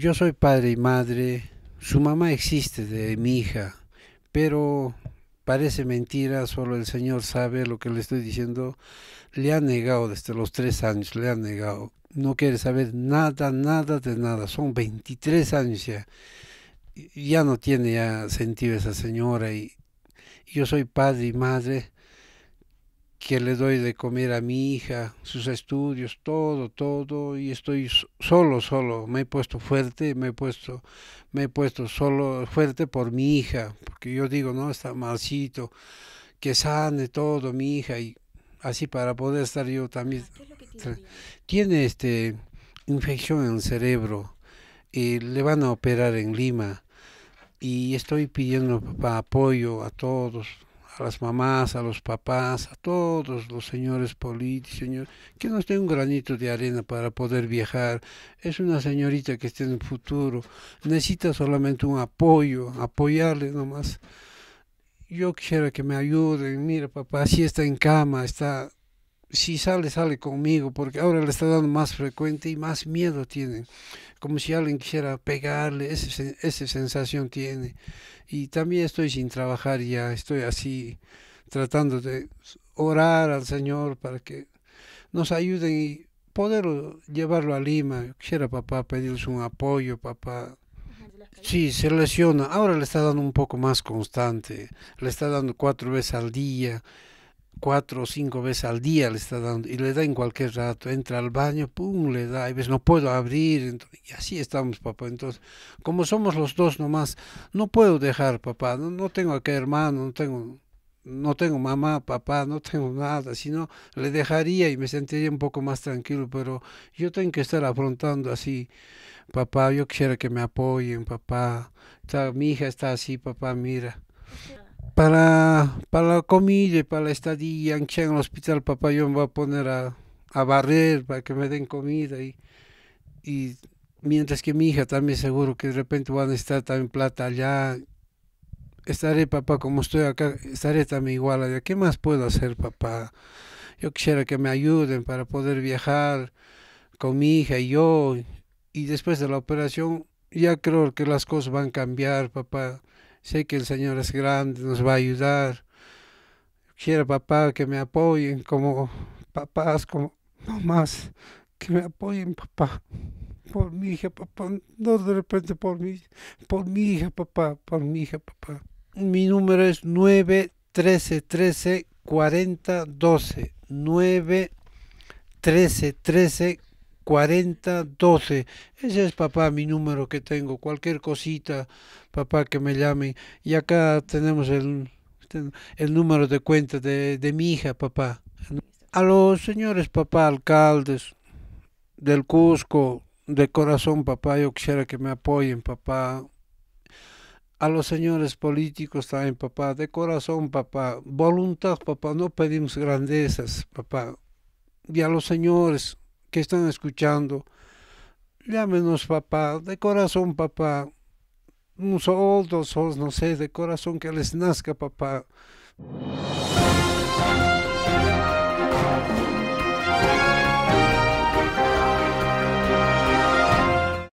Yo soy padre y madre, su mamá existe de mi hija, pero parece mentira, solo el Señor sabe lo que le estoy diciendo. Le ha negado desde los tres años, le ha negado. No quiere saber nada, nada de nada. Son 23 años ya. Ya no tiene ya sentido esa señora y yo soy padre y madre que le doy de comer a mi hija, sus estudios, todo, todo, y estoy solo, solo, me he puesto fuerte, me he puesto, me he puesto solo, fuerte por mi hija, porque yo digo, no, está malcito, que sane todo mi hija, y así para poder estar yo también. Ah, tiene? este infección en el cerebro, y le van a operar en Lima, y estoy pidiendo pues, apoyo a todos, a las mamás, a los papás, a todos los señores políticos, que nos den un granito de arena para poder viajar. Es una señorita que está en el futuro, necesita solamente un apoyo, apoyarle nomás. Yo quisiera que me ayuden, mira papá, si está en cama, está si sale, sale conmigo, porque ahora le está dando más frecuente y más miedo tiene. como si alguien quisiera pegarle, ese, esa sensación tiene. Y también estoy sin trabajar ya, estoy así tratando de orar al Señor para que nos ayuden y poder llevarlo a Lima. quisiera, papá, pedirles un apoyo, papá. Sí, se lesiona. Ahora le está dando un poco más constante. Le está dando cuatro veces al día cuatro o cinco veces al día le está dando y le da en cualquier rato, entra al baño, pum, le da, y ves, no puedo abrir, y así estamos, papá. Entonces, como somos los dos nomás, no puedo dejar, papá, no, tengo qué hermano, no tengo, no tengo mamá, papá, no tengo nada, sino le dejaría y me sentiría un poco más tranquilo, pero yo tengo que estar afrontando así, papá, yo quisiera que me apoyen, papá, está, mi hija está así, papá, mira para, para la comida y para la estadía, en el hospital papá, yo me va a poner a, a barrer para que me den comida y, y mientras que mi hija también seguro que de repente van a estar también plata allá. Estaré, papá, como estoy acá, estaré también igual allá. ¿Qué más puedo hacer, papá? Yo quisiera que me ayuden para poder viajar con mi hija y yo. Y después de la operación, ya creo que las cosas van a cambiar, papá. Sé que el Señor es grande, nos va a ayudar. Quiero, papá, que me apoyen como papás, como mamás, que me apoyen, papá. Por mi hija, papá. No de repente por mi, por mi hija, papá. Por mi hija, papá. Mi número es 9 13 13 40 12. 9 13 13 4012. Ese es, papá, mi número que tengo. Cualquier cosita, papá, que me llame. Y acá tenemos el, número de cuenta de, de mi hija, papá. A los señores, papá, alcaldes del Cusco, de corazón, papá, yo quisiera que me apoyen, papá. A los señores políticos también, papá, de corazón, papá. Voluntad, papá, no pedimos grandezas, papá. Y a los señores que están escuchando, llámenos papá, de corazón papá, un sol, dos sols, no sé, de corazón que les nazca papá.